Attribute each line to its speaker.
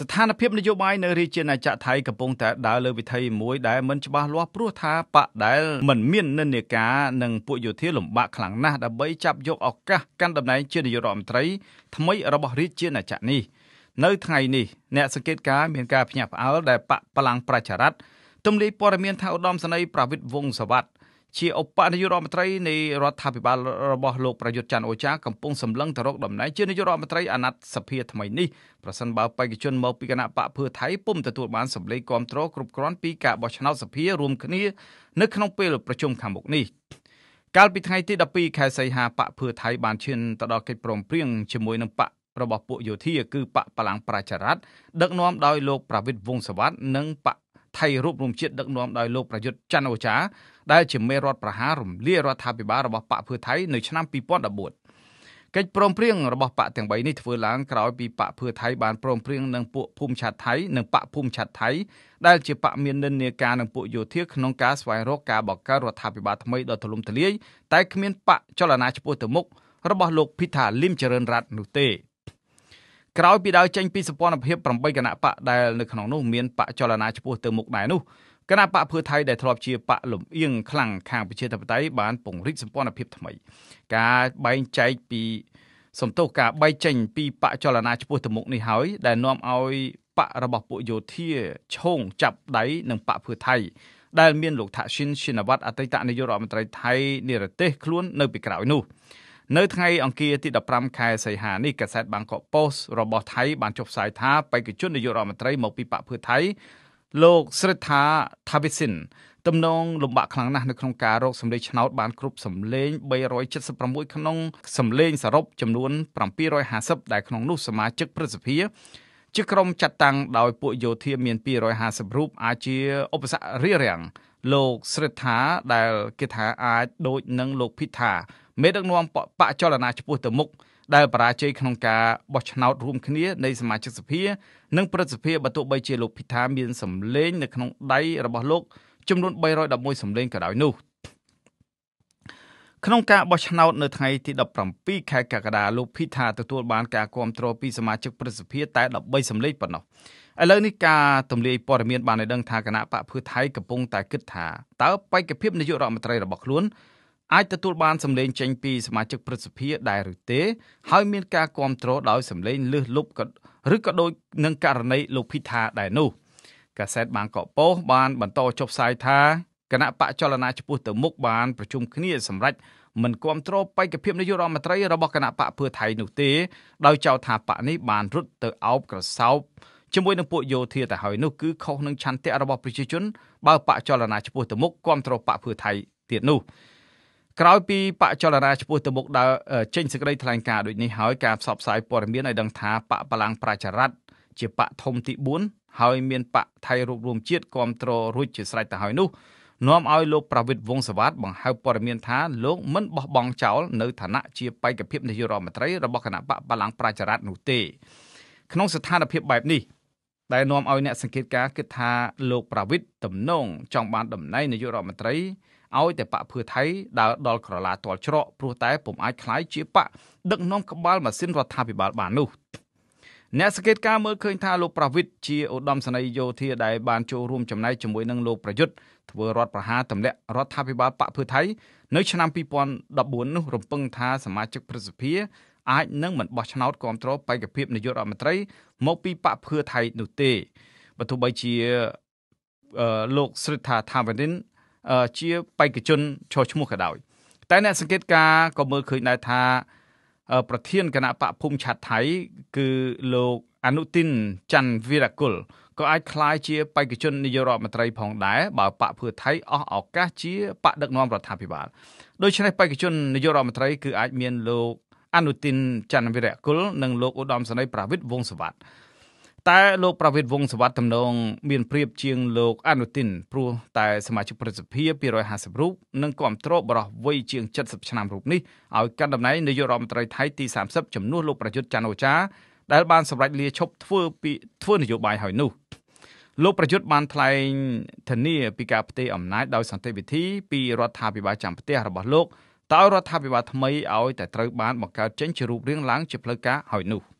Speaker 1: ស្ថានភាពនយោបាយនៅរាជាណាចក្រថៃកំពុងតែដើរលើវិធីមួយដែលមិនច្បាស់លាស់ព្រោះថាបកដែលមិនមាននិន្នាការនិងពួកយោធាលំបាកខ្លាំងណាស់ដើម្បីចាប់យកឱកាសកាន់តំណែងជានាយករដ្ឋមន្ត្រីថ្មីរបស់រាជាណាចក្រនេះនៅថ្ងៃនេះអ្នកសង្កេតការមានការភ្ញាក់ផ្អើលដែល បកបលាំងប្រជារដ្ឋទំលាយព័ត៌មានថាឧត្តមសេនីយ៍ប្រវិតវងសវັດជាឧបនាយករដ្ឋមន្ត្រីនៃរដ្ឋាភិបាលរបស់លោកប្រយុទ្ធច័ន្ទអូចាកំពុងសម្លឹងទៅរកតំណែងជានាយករដ្ឋមន្ត្រីអាណត្តិសភាថ្មីនេះប្រសិនបើបេក្ខជនមកពីគណៈបកភឿថៃពុំទទួលបានសម្លេងគាំទ្រគ្រប់គ្រាន់ពីការបោះឆ្នោតសភារួមគ្នានៅក្នុងពេលប្រជុំខាងមុខនេះកាលពីថ្ងៃទី12ខែសីហាបកភឿថៃបានឈានទៅដល់កិច្ចព្រមព្រៀងជាមួយនឹងបករបស់ពួកយោធាគឺបកបលាំងប្រជារដ្ឋដឹកនាំដោយលោកប្រវិតវង្សសវັດនិងបកថៃរូបរួមជាតិដឹកនាំដោយលោកប្រយុទ្ធច័ន្ទអូចាដែលជាមេរដ្ឋប្រហាររំលាយរដ្ឋាភិបាលរបស់បកភឿថៃនៅឆ្នាំ2014កិច្ចព្រមព្រៀងរបស់បកទាំង3នេះធ្វើឡើងក្រោយពីបកភឿថៃបានព្រមព្រៀងនឹងពួកភូមិឆាត់ថៃនិងបកភូមិឆាត់ថៃដែលជាបកមាននិន្នាការនឹងពួកយោធាក្នុងការស្វែងរកការបង្កើតរដ្ឋាភិបាលថ្មីដ៏ទូលំទូលាយតែគ្មានបកចលនាឆ្ពោះទៅមុខរបស់លោកភីថាលឹមចរិនរ័ត្ននោះទេ។ក្រោយពីដើរចេញពីសម្ព័ន្ធភាព8គណៈបកដែលនៅក្នុងនោះមានបកចលនាឆ្ពោះទៅមុខដែរនោះគណៈបកភឿថៃ ដែលធ្លាប់ជាបកលំអៀងខ្លាំងខាងប្រជាធិបតេយ្យបានពង្រីកសម្ព័ន្ធភាពថ្មីការបែងចែកពីសំទោសការបែកចេញពីបកចលនាឆ្ពោះទៅមុខនេះហើយដែលនាំឲ្យបករបស់ពួកយោធាឆោងចាប់ដៃនឹងបកភឿថៃដែលមានលោកថាក់ស៊ីនស៊ីណាវ៉ាត់អតីតនាយករដ្ឋមន្ត្រីថៃនិរទេសខ្លួននៅពីក្រោយនោះនៅថ្ងៃអង្គារទី15ខែសីហានេះកាសែតបាងកកប៉ូស្តរបស់ថៃបានចុះផ្សាយថាបេក្ខជននាយករដ្ឋមន្ត្រីមកពីបកភឿថៃលោកស្រិទ្ធាថាវិសិនទំនងលំបាកខ្លាំងណាស់នៅក្នុងការរកសម្លេងឆ្នោតបានគ្រប់សម្លេង376ក្នុងសម្លេងសរុបចំនួន750ដែលក្នុងនោះសមាជិកព្រឹទ្ធសភាជាក្រុមចាត់តាំងដោយពួកយោធាមាន250រូបអាចជាឧបសគ្គរារាំងលោកស្រិតថាដែលគេថាអាចដូចនឹងលោកភិថាមេដឹកនាំបកបកចលនាឆ្ពោះទៅមុខដែលបរាជ័យក្នុងការបោះឆ្នោតរួមគ្នានៃសមាជិកសភានិងប្រសិទ្ធភាពបើទោះបីជាលោកភិថាមានសម្លេងនៅក្នុងដៃរបស់លោក ចំនួន311សម្លេងក៏ដោយនោះក្នុងការបោះឆ្នោតនៅថ្ងៃទី17ខែកក្កដាលោកភិថាទទួលបាន ការគាំទ្រពីសមាជិកប្រសិទ្ធភាពតែ13សម្លេងប៉ុណ្ណោះឥឡូវនេះការទម្លាយព័ត៌មានបានឲ្យដឹងថាគណៈបកភឿថៃកំពុងតែគិតថាតើបេក្ខភាពនាយករដ្ឋមន្ត្រីរបស់ខ្លួនអាចទទួលបានសម្លេងចេញពីសមាជិកព្រឹទ្ធសភាដែរឬទេ ហើយមានការគ្រប់គ្រងដោយសម្លេងលើសលប់ក៏ឬក៏ដូចនឹងករណីលោកភីថាដែរនោះកាសែតបាងកកពោសបានបន្តចុះផ្សាយថាគណៈបកចលនាចំពោះទៅមុខបានប្រជុំគ្នាសម្រាប់មិនគ្រប់គ្រងបេក្ខភាពនាយករដ្ឋមន្ត្រីរបស់គណៈបកភឿថៃនោះទេដោយចោទថាបកនេះបានរត់ទៅអោបក្រសោបជាមួយនឹងពួកយោធាទៅហើយនោះគឺខុសនឹងឆន្ទៈរបស់ប្រជាជន បើបកចលនាឆ្ពោះទៅមុខគ្រប់គ្រងបកភឿថៃទៀតនោះក្រោយពីបកចលនាឆ្ពោះទៅមុខដើរចេញសេចក្តីថ្លែងការណ៍ដូចនេះហើយការផ្សព្វផ្សាយព័ត៌មានឲ្យដឹងថាបកបលាំងប្រជារដ្ឋជាបកធំទី4ហើយមានបកថៃរួបរวมជាតិគ្រប់គ្រងរួចជាស្រេចទៅហើយនោះនាំឲ្យលោកប្រវិតវងសវត្តបង្ហើបព័ត៌មានថាលោកមិនបោះបង់ចោលនៅឋានៈជាបេក្ខភាពនាយករដ្ឋមន្ត្រីរបស់គណៈបកបលាំងប្រជារដ្ឋនោះទេក្នុងស្ថានភាពបែបនេះដែលនាំឲ្យអ្នកសង្កេតការគិតថាលោកប្រវិតតំណងចង់បានតំណែងនាយករដ្ឋមន្ត្រីឲ្យតែបកភឿថៃដើរដល់ក្រឡាទាល់ច្រកព្រោះតែពុំអាចคล้ายជាបកដឹកនាំក្បាលម៉ាស៊ីនរដ្ឋាភិបាលបាននោះអ្នកសង្កេតការមើលឃើញ ថាលោកប្រវិតជាឧត្តមសេនីយ៍យោធាដែលបានចូលរួមចំណែកជាមួយនឹងលោកប្រយុទ្ធធ្វើរដ្ឋប្រហារទម្លាក់រដ្ឋាភិបាលបកភឿថៃនៅឆ្នាំ2014នោះរំពឹងថាសមាជិកព្រឹទ្ធសភាអាចនឹងមិនបោះឆ្នោតគ្រប់គ្រងបេក្ខភាពនាយករដ្ឋមន្ត្រីមកពីបកភឿថៃនោះទេបើទោះបីជាលោកស្រិទ្ធាថាវិនិនជាបេក្ខជនឈរឈ្មោះក៏ដោយតែអ្នកសង្កេតការក៏មើលឃើញដែរថា ប្រធានគណៈបកភូមិឆាត់ថៃគឺលោកអនុទិនច័ន្ទវីរគុលក៏អាចคล้ายជាបេក្ខជននាយករដ្ឋមន្ត្រីផងដែរបើបកភឿថៃអស់ឱកាសជាបកដឹកនាំរដ្ឋាភិបាលដូច្នេះបេក្ខជននាយករដ្ឋមន្ត្រីគឺអាចមានលោកអនុទិនច័ន្ទវិរៈគុលនិងលោកឧត្តមសេនីយ៍ប្រាវិតវងសវັດតែលោកប្រាវិតវងសវັດតំណងមានប្រៀបជាងលោកអនុទិនព្រោះតែសមាជិកប្រសិទ្ធភាព250រូបនិងគ្រប់ត្រួតបរោះវ័យជាង70ឆ្នាំរូបនេះឲ្យកាន់តំណែងនាយករដ្ឋមន្ត្រីថៃទី30ជំនួសលោកប្រយុទ្ធច័ន្ទអូចាដែលបានសម្រេចលាឈប់ធ្វើពីធ្វើនយោបាយហើយនោះលោកប្រយុទ្ធបាន ថ្លែងធានាពីការផ្ទេរអំណាចដោយសន្តិវិធីពីរដ្ឋាភិបាលចាំផ្ទះរបស់លោកដោយរដ្ឋាភិបាលថ្មីឲ្យតែត្រូវបានបង្កើតចេញជារូបរាងឡើងជាផ្លូវការហើយនោះ។